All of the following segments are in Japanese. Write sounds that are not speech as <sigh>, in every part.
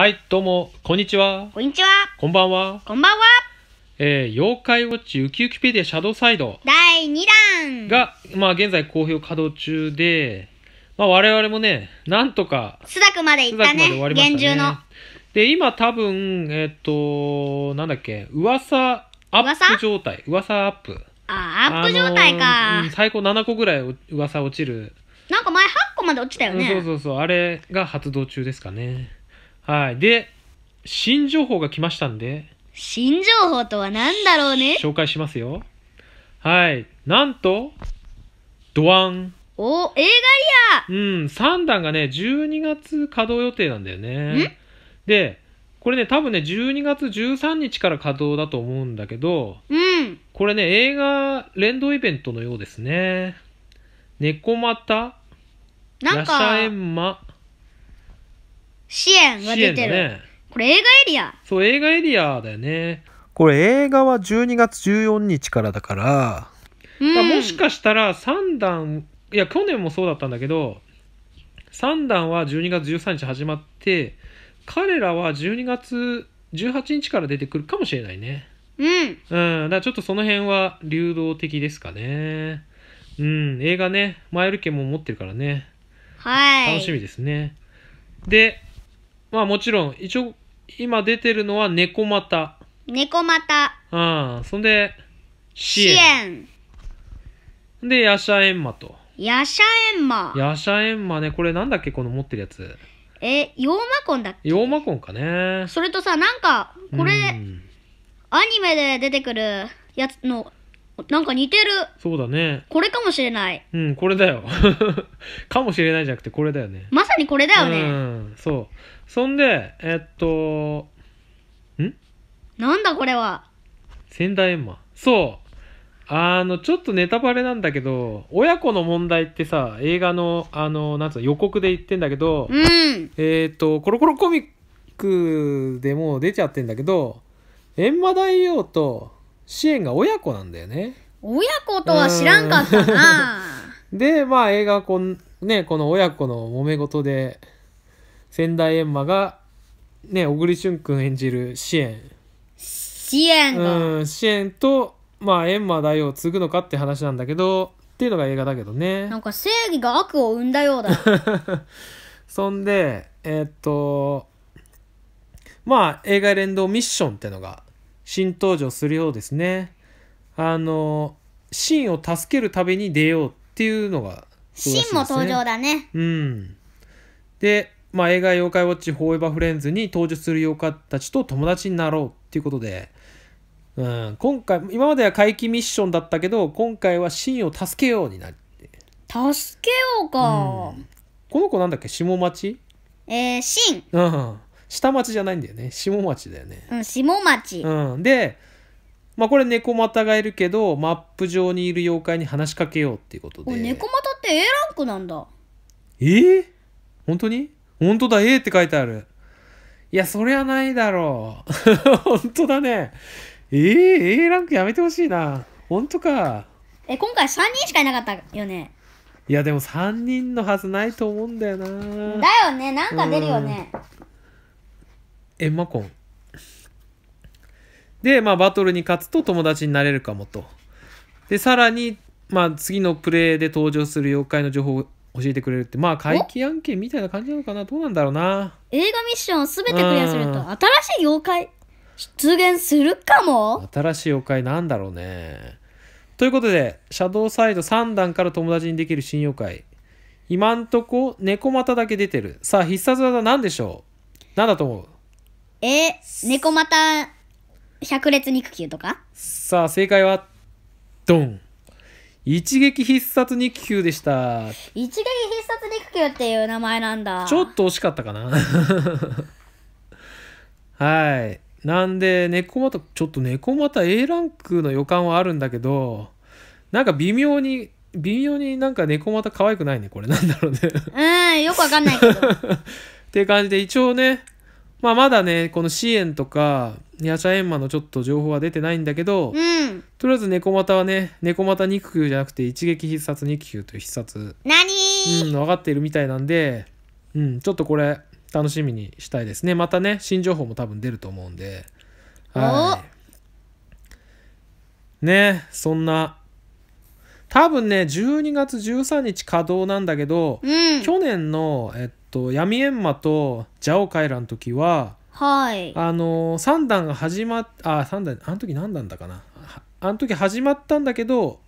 はい、どうも、こんにちは。こんにちは。こんばんは。こんばんは。えー、妖怪ウォッチウキウキペディアシャドウサイド。第2弾が、まあ現在好評稼働中で、まあ我々もね、なんとか、スダクまで行ったね。厳重の。で、今多分、えっ、ー、と、なんだっけ、噂アップ状態。噂アップ。あ、アップ状態か。最高7個ぐらい噂落ちる。なんか前8個まで落ちたよね。そうそうそう、あれが発動中ですかね。はい。で、新情報が来ましたんで、新情報とは何だろうね。紹介しますよ。はい。なんと、ドワン。お、映画リうん、3弾がね、12月稼働予定なんだよね。で、これね、多分ね、12月13日から稼働だと思うんだけど、うん。これね、映画連動イベントのようですね。猫又、なんヤシか、ャエンマ、園は出てる、ね、これ映画エリアそう映画エリアだよねこれ映画は12月14日からだから、うん、まあ、もしかしたら3段いや去年もそうだったんだけど3段は12月13日始まって彼らは12月18日から出てくるかもしれないねうん、うん、だちょっとその辺は流動的ですかねうん映画ね前売り券も持ってるからねはい楽しみですねでまあもちろん、一応、今出てるのは猫股。猫股。うん。そんで、支援。で、ヤシャエンマと。ヤシャエンマ。ヤシャエンマね、これなんだっけこの持ってるやつ。え、ヨーマコンだっけヨーマコンかね。それとさ、なんか、これ、うんアニメで出てくるやつのなんか似てる。そうだね。これかもしれない。うん、これだよ。<laughs> かもしれないじゃなくて、これだよね。まさにこれだよね。うん、そう。そんで、えっと、んなんだこれは。仙台エンマ。そう。あの、ちょっとネタバレなんだけど、親子の問題ってさ、映画の、あの、なんつうの、予告で言ってんだけど、うん、えっ、と、コロコロコミックでも出ちゃってんだけど、閻魔大王と支援が親子なんだよね。親子とは知らんかったな。で、まあ映画この、ね、この親子の揉め事で、仙台閻魔が、ね、小栗旬君演じる支援。支援うん、支援と、まあ閻魔大王を継ぐのかって話なんだけど、っていうのが映画だけどね。なんか正義が悪を生んだようだ。<laughs> そんで、えー、っと、まあ映画連動ミッションってのが新登場するようですね。あの、シンを助けるために出ようっていうのがね、シンも登場だね。うん。で、まあ、映画「妖怪ウォッチフォーエバーフレンズ」に登場する妖怪たちと友達になろうっていうことで、うん、今回今までは怪奇ミッションだったけど今回はシンを助けようになって助けようか、うん、この子なんだっけ下町えー、シンうん下町じゃないんだよね下町だよね、うん、下町、うん、で、まあ、これ猫又がいるけどマップ上にいる妖怪に話しかけようっていうことで猫又って A ランクなんだえー、本当に本当だ A って書いてあるいやそりゃないだろう <laughs> 本当だねえー、A ランクやめてほしいな本当かえ今回3人しかいなかったよねいやでも3人のはずないと思うんだよなだよねなんか出るよね、うんエンマコン。で、まあ、バトルに勝つと友達になれるかもと。で、さらに、まあ、次のプレイで登場する妖怪の情報を教えてくれるって、まあ、怪奇案件みたいな感じなのかなどうなんだろうな。映画ミッションを全てクリアすると、新しい妖怪出現するかも新しい妖怪なんだろうね。ということで、シャドウサイド3段から友達にできる新妖怪。今んとこ、猫股だけ出てる。さあ、必殺技何でしょう何だと思うえー、猫股百列肉球とかさあ正解はドン一撃必殺肉球でした一撃必殺肉球っていう名前なんだちょっと惜しかったかな <laughs> はいなんで猫股ちょっと猫股 A ランクの予感はあるんだけどなんか微妙に微妙になんか猫股可愛くないねこれなんだろうねうんよくわかんないけど <laughs> っていう感じで一応ねまあ、まだねこの支援とかヤシャエンマのちょっと情報は出てないんだけど、うん、とりあえず猫股はね猫股肉球じゃなくて一撃必殺肉球という必殺何、うん、分かっているみたいなんで、うん、ちょっとこれ楽しみにしたいですねまたね新情報も多分出ると思うんではいねそんな多分ね12月13日稼働なんだけど、うん、去年のえっと闇閻魔とジャオカイラの時は、はい、あの3段が始まっあ三段あの時何段だかなあの時始まったんだけど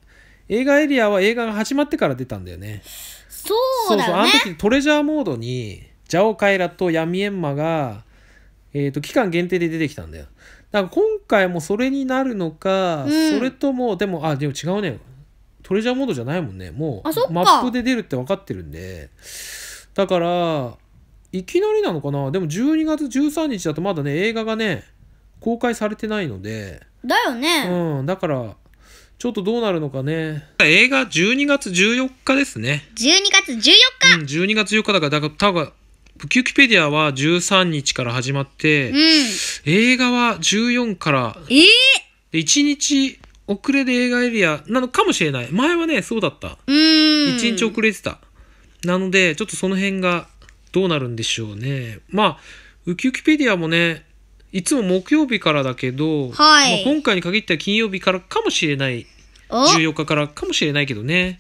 映画エリアは映画が始まってから出たんだよね。そう、ね、そうあの時トレジャーモードにジャオカイラと闇エンマが、えーと期間限定で出てきたんだよ。だから今回もそれになるのか、うん、それともでもあでも違うねトレジャーモードじゃないもんねもうマップで出るって分かってるんでだから、いきなりなのかなでも12月13日だとまだね、映画がね、公開されてないので。だよね。うん、だから、ちょっとどうなるのかね。映画12月14日ですね。12月14日、うん、!12 月14日だから、だから、多分キュキュペディアは13日から始まって、うん、映画は14から、えー、1日遅れで映画エリアなのかもしれない。前はね、そうだった。1日遅れてた。なので、ちょっとその辺がどうなるんでしょうね。まあ、ウキウキペディアもね、いつも木曜日からだけど、はい、まあ、今回に限っては金曜日からかもしれない。14日からかもしれないけどね。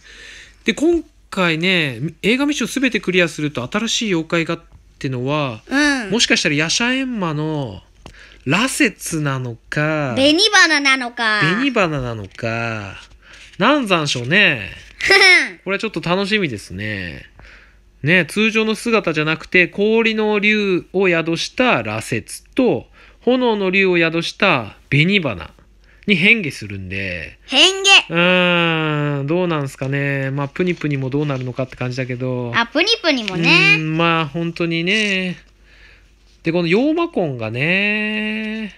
で、今回ね、映画ミッション全てクリアすると新しい妖怪がってのは、うん、もしかしたらヤシャエンマの羅刹なのか、紅花なのか、紅花なのか、なんざんしょうね。<laughs> これはちょっと楽しみですね。ね、通常の姿じゃなくて氷の竜を宿した羅刹と炎の竜を宿した紅花に変化するんで変化うーんどうなんすかねまあプニプニもどうなるのかって感じだけどあプニプニもねうんまあ本当にねでこの妖魔魂がね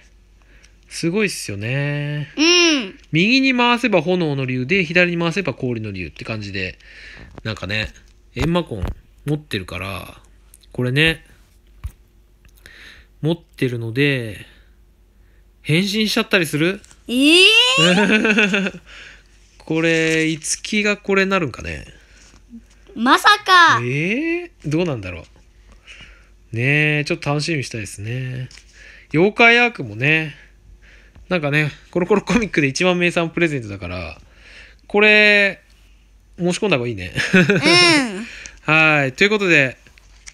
すごいっすよねうん右に回せば炎の竜で左に回せば氷の竜って感じでなんかね閻魔魂持ってるから、これね、持ってるので、変身しちゃったりするえー、<laughs> これ、いつきがこれなるんかねまさかえー、どうなんだろう。ねえ、ちょっと楽しみにしたいですね。妖怪アークもね、なんかね、コロコロコミックで一番名産プレゼントだから、これ、申し込んだ方がいいね。うん <laughs> はい。ということで、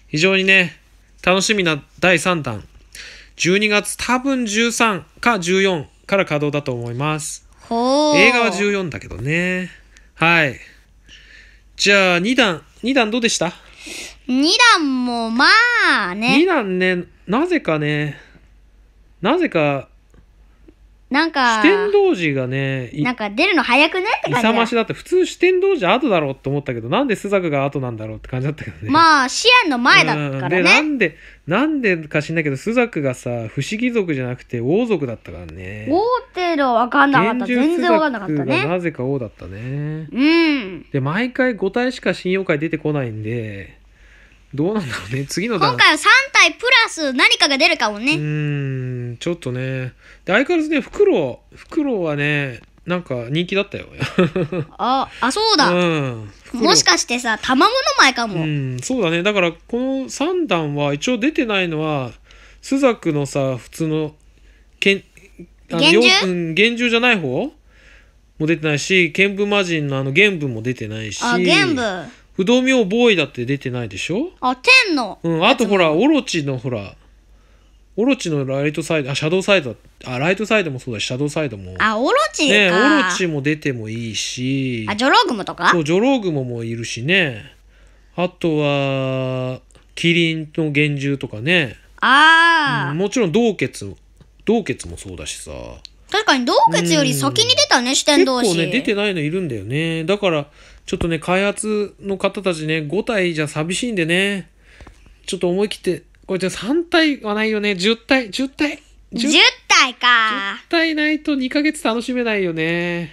非常にね、楽しみな第3弾。12月多分13か14から稼働だと思います。映画は14だけどね。はい。じゃあ、2段、2段どうでした ?2 段もまあね。2段ね、なぜかね、なぜかなんか、四天王寺がね、なんか出るの早くねって感じだ勇ましだって普通四天王寺後だろうと思ったけど、なんで朱雀が後なんだろうって感じだったけどね。まあ、支援の前だからね。なんで、なんでか知んないけど、朱雀がさ、不思議族じゃなくて王族だったからね。王ってのは分かんなかった。全然分かんなかったね。なぜか王だったね。うん。で、毎回5体しか信用会出てこないんで、どうなんだろうね。<laughs> 次の段今回は3体プラス何かが出るかもね。うん、ちょっとね。で、相変わらずね、フクロウ、フクロウはね、なんか人気だったよ。<laughs> あ、あ、そうだ。うん。もしかしてさ、玉物前かうも。ん、そうだね。だから、この3段は一応出てないのは、スザクのさ、普通の、けん、あの幻獣うん、幻獣じゃない方も出てないし、剣舞魔人のあの、玄武も出てないし。あ、玄武。不動明ボーイだって出てないでしょあ、天の。うん、あとほら、オロチのほら、オロチのライトサイド、あ、シャドウサイド、あ、ライトサイドもそうだし、シャドウサイドも。あ、オロチねオロチも出てもいいし。あ、ジョローグモとかそう、ジョローグモもいるしね。あとは、キリンの幻獣とかね。ああ、うん、もちろん、洞穴、洞穴もそうだしさ。確かに、洞穴より先に出たね、四天同士。結構ね、出てないのいるんだよね。だから、ちょっとね、開発の方たちね、5体じゃ寂しいんでね、ちょっと思い切って、これじゃ3体はないよね、10体、10体。10, 10体か。10体ないと2ヶ月楽しめないよね。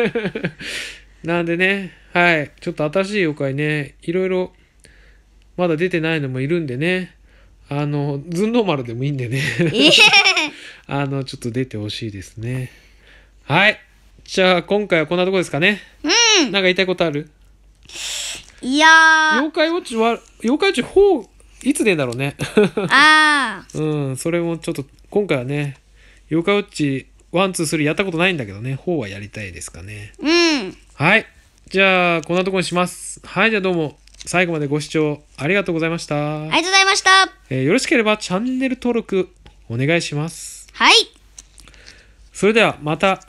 <laughs> なんでね、はい、ちょっと新しい妖怪ね、いろいろ、まだ出てないのもいるんでね、あの、ー胴丸でもいいんでね。<laughs> あの、ちょっと出てほしいですね。はい。じゃあ、今回はこんなとこですかね。うんなんか言いたいことあるいやー。妖怪ウォッチは、妖怪ウォッチ4、いつ出んだろうね。<laughs> あー。うん、それもちょっと、今回はね、妖怪ウォッチ1、2、3やったことないんだけどね、4はやりたいですかね。うん。はい。じゃあ、こんなところにします。はい、じゃあどうも、最後までご視聴ありがとうございました。ありがとうございました。えーよろしければチャンネル登録お願いします。はい。それではまた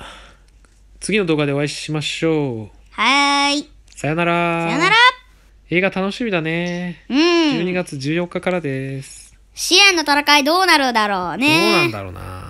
次の動画でお会いしましょう。はーい。さよなら。さよなら。映画楽しみだね。うん。12月14日からです。支援の戦いどうなるだろうね。どうなんだろうな。